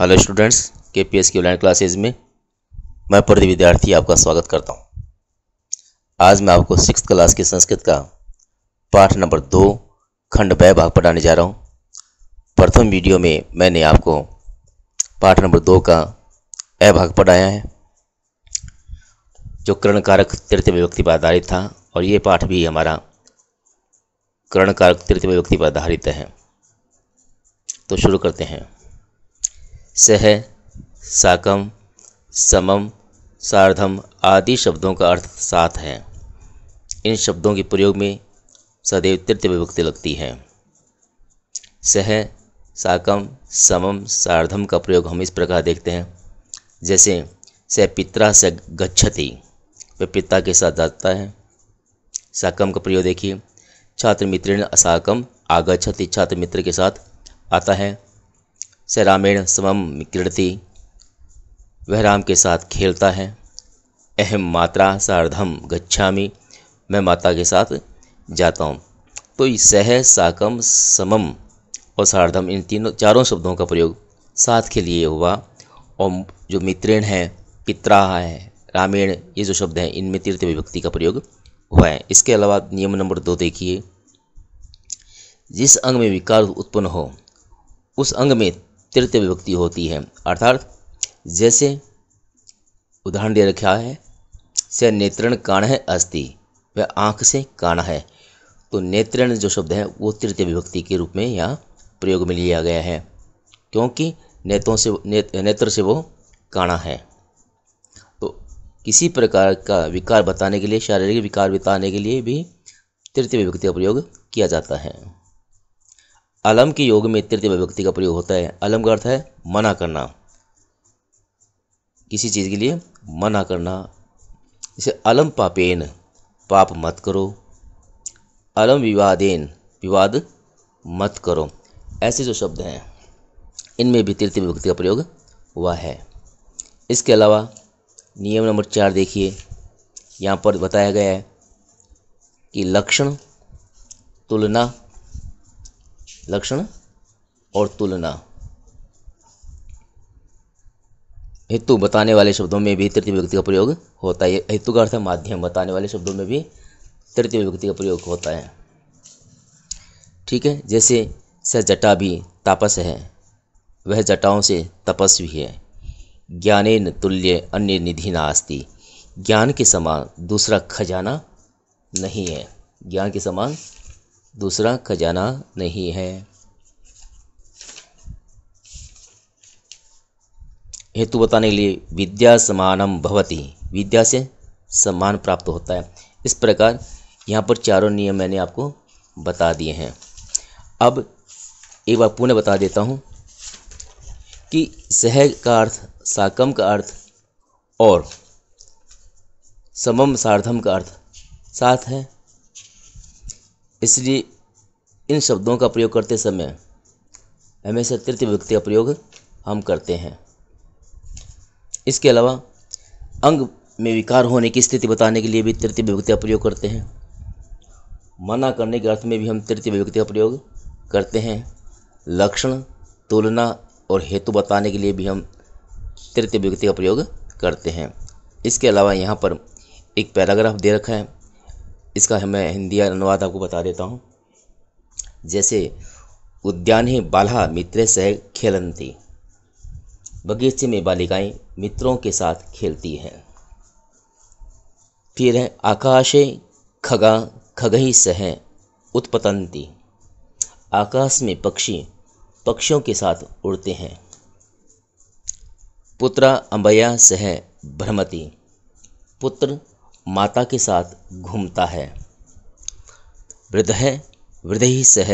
Hello students के P S की online classes में मैं प्रति विद्यार्थी आपका स्वागत करता हूं। आज मैं आपको सिक्स क्लास के संस्कृत का पाठ नंबर दो खंड बै भाग पढ़ाने जा रहा हूं। प्रथम वीडियो में मैंने आपको पाठ नंबर दो का ए भाग पढ़ाया है जो कर्णकारक कारक तृतीय विभक्ति पर आधारित था और ये पाठ भी हमारा कर्णकारक कारक तृतीय विभक्ति पर आधारित है तो शुरू करते हैं सह साकम समम सार्धम आदि शब्दों का अर्थ साथ है इन शब्दों के प्रयोग में सदैव तृतीय विभक्ति लगती है सह साकम समम सार्धम का प्रयोग हम इस प्रकार देखते हैं जैसे सह पित्रा से गच्छति वह पिता के साथ जाता है साकम का प्रयोग देखिए छात्र मित्र ने असाकम आगछति छात्र मित्र के साथ आता है से रामेण समम क्रीडति वह राम के साथ खेलता है अहम मात्रा सार्धम गच्छामी मैं माता के साथ जाता हूँ तो सह साकम समम और सार्धम इन तीनों चारों शब्दों का प्रयोग साथ के लिए हुआ और जो मित्रेण है पित्रा है रामेण ये जो शब्द हैं इनमें तीर्थ विभक्ति का प्रयोग हुआ है इसके अलावा नियम नंबर दो देखिए जिस अंग में विकार उत्पन्न हो उस अंग में तृतीय विभक्ति होती है अर्थात जैसे उदाहरण दे रखा है से नेत्रण कान है अस्थि वह आँख से काना है तो नेत्रण जो शब्द है वो तृतीय विभक्ति के रूप में यहाँ प्रयोग में लिया गया है क्योंकि नेत्रों से ने, नेत्र से वो काना है तो किसी प्रकार का विकार बताने के लिए शारीरिक विकार बताने के लिए भी तृतीय विभक्ति का प्रयोग किया जाता है अलम के योग में तृतीय विभक्ति का प्रयोग होता है अलम का अर्थ है मना करना किसी चीज़ के लिए मना करना इसे अलम पापेन पाप मत करो अलम विवादेन विवाद मत करो ऐसे जो शब्द हैं इनमें भी तृतीय विभक्ति का प्रयोग हुआ है इसके अलावा नियम नंबर चार देखिए यहाँ पर बताया गया है कि लक्षण तुलना लक्षण और तुलना हेतु बताने वाले शब्दों में भी तृतीय विभक्ति का प्रयोग होता है हेतु का अर्थ माध्यम बताने वाले शब्दों में भी तृतीय विभक्ति का प्रयोग होता है ठीक है जैसे स जटा भी तापस है वह जटाओं से तपस्वी है ज्ञानेन तुल्य अन्य निधि नास्ति ज्ञान के समान दूसरा खजाना नहीं है ज्ञान के समान दूसरा खजाना नहीं है हेतु बताने के लिए विद्या समानम भवती विद्या से सम्मान प्राप्त होता है इस प्रकार यहाँ पर चारों नियम मैंने आपको बता दिए हैं अब एक बार पुनः बता देता हूँ कि सह का अर्थ साकम का अर्थ और समम सार्धम का अर्थ साथ है इसलिए इन शब्दों का प्रयोग करते समय हमेशा तृतीय विभक्ति का प्रयोग हम करते हैं इसके अलावा अंग में विकार होने की स्थिति बताने के लिए भी तृतीय विभक्ति का प्रयोग करते हैं मना करने के अर्थ में भी हम तृतीय विभक्ति का प्रयोग करते हैं लक्षण तुलना और हेतु बताने के लिए भी हम तृतीय विभक्ति का प्रयोग करते हैं इसके अलावा यहाँ पर एक पैराग्राफ दे रखा है इसका मैं हिंदी अनुवाद आपको बता देता हूँ जैसे ही बाला मित्र सह खेलंती बगीचे में बालिकाएं मित्रों के साथ खेलती हैं फिर है आकाशे खगा खगही सह उत्पतंती आकाश में पक्षी पक्षियों के साथ उड़ते हैं पुत्रा अंबया सह भ्रमती पुत्र माता के साथ घूमता है वृद्ध वृद्ध ही सह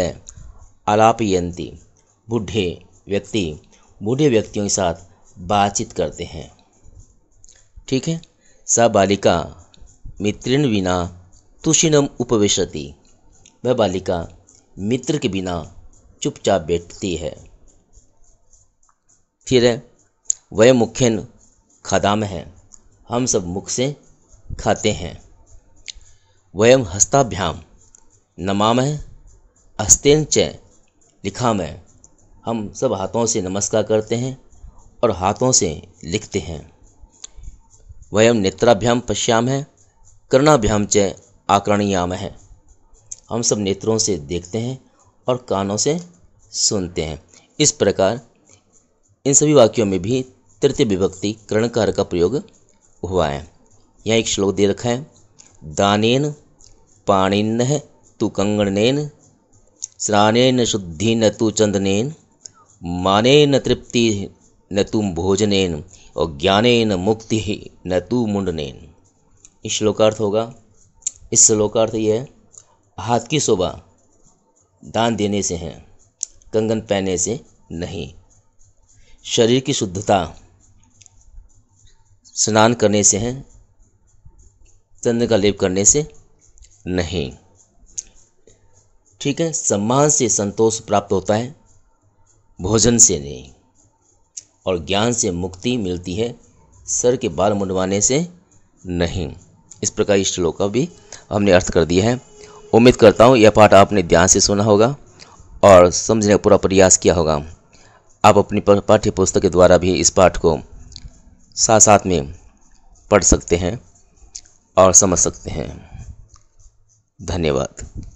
आलापयंती बूढ़े व्यक्ति बूढ़े व्यक्तियों के साथ बातचीत करते हैं ठीक है स बालिका मित्रिन बिना तुषिणम उपवेशती वह बालिका मित्र के बिना चुपचाप बैठती है फिर वह मुख्यन खदाम है हम सब मुख से खाते हैं वयम हस्ताभ्याम नमाम हस्तेन च लिखाम हम सब हाथों से नमस्कार करते हैं और हाथों से लिखते हैं वयम नेत्राभ्याम पश्याम है कर्णाभ्याम च आकरणीयाम है हम सब नेत्रों से देखते हैं और कानों से सुनते हैं इस प्रकार इन सभी वाक्यों में भी तृतीय विभक्ति कर्णकार का प्रयोग हुआ है यहाँ एक श्लोक दे रखा है दानेन पाणिन तु कंगणनेन स्नानेन शुद्धि न तु चंदनेन माने न तृप्ति न तु भोजनेन और ज्ञाने न मुक्ति न तु मुंडनेन इस श्लोकार्थ होगा इस श्लोकार्थ यह हाथ की शोभा दान देने से है कंगन पहने से नहीं शरीर की शुद्धता स्नान करने से है चंद्र का लेप करने से नहीं ठीक है सम्मान से संतोष प्राप्त होता है भोजन से नहीं और ज्ञान से मुक्ति मिलती है सर के बाल मुंडवाने से नहीं इस प्रकार इस श्लोक का भी हमने अर्थ कर दिया है उम्मीद करता हूँ यह पाठ आपने ध्यान से सुना होगा और समझने का पूरा प्रयास किया होगा आप अपनी पाठ्य पुस्तक के द्वारा भी इस पाठ को साथ साथ में पढ़ सकते हैं और समझ सकते हैं धन्यवाद